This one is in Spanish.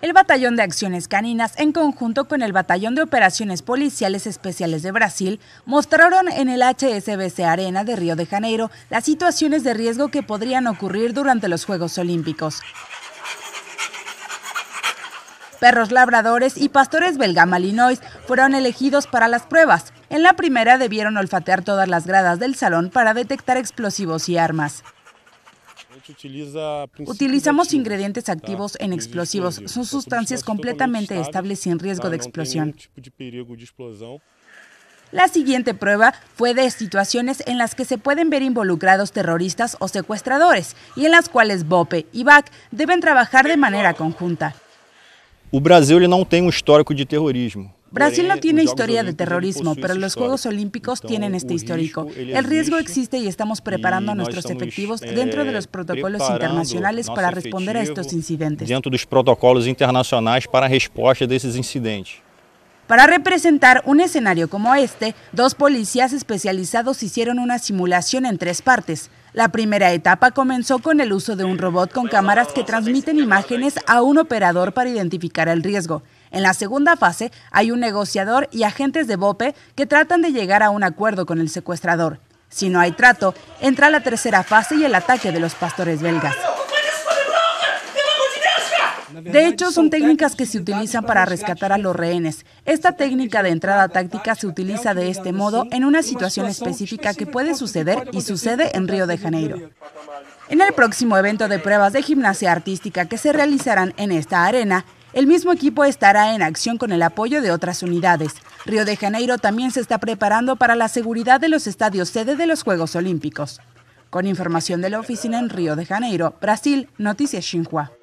El Batallón de Acciones Caninas, en conjunto con el Batallón de Operaciones Policiales Especiales de Brasil, mostraron en el HSBC Arena de Río de Janeiro las situaciones de riesgo que podrían ocurrir durante los Juegos Olímpicos. Perros labradores y pastores belga malinois fueron elegidos para las pruebas. En la primera debieron olfatear todas las gradas del salón para detectar explosivos y armas. Utilizamos ingredientes activos en explosivos. Son sustancias completamente estables sin riesgo de explosión. La siguiente prueba fue de situaciones en las que se pueden ver involucrados terroristas o secuestradores y en las cuales BOPE y BAC deben trabajar de manera conjunta. El Brasil no tiene un um histórico de terrorismo. Brasil no pues tiene historia de pues, terrorismo, pero los Juegos Olímpicos tienen este histórico. El riesgo existe y estamos preparando a nuestros efectivos eh, dentro de los protocolos internacionales para responder a estos incidentes. Dentro de los protocolos internacionales para respuesta de estos incidentes. Para representar un escenario como este, dos policías especializados hicieron una simulación en tres partes. La primera etapa comenzó con el uso de un robot con cámaras que transmiten imágenes a un operador para identificar el riesgo. En la segunda fase hay un negociador y agentes de BOPE que tratan de llegar a un acuerdo con el secuestrador. Si no hay trato, entra la tercera fase y el ataque de los pastores belgas. De hecho, son técnicas que se utilizan para rescatar a los rehenes. Esta técnica de entrada táctica se utiliza de este modo en una situación específica que puede suceder y sucede en Río de Janeiro. En el próximo evento de pruebas de gimnasia artística que se realizarán en esta arena, el mismo equipo estará en acción con el apoyo de otras unidades. Río de Janeiro también se está preparando para la seguridad de los estadios sede de los Juegos Olímpicos. Con información de la oficina en Río de Janeiro, Brasil, Noticias Xinhua.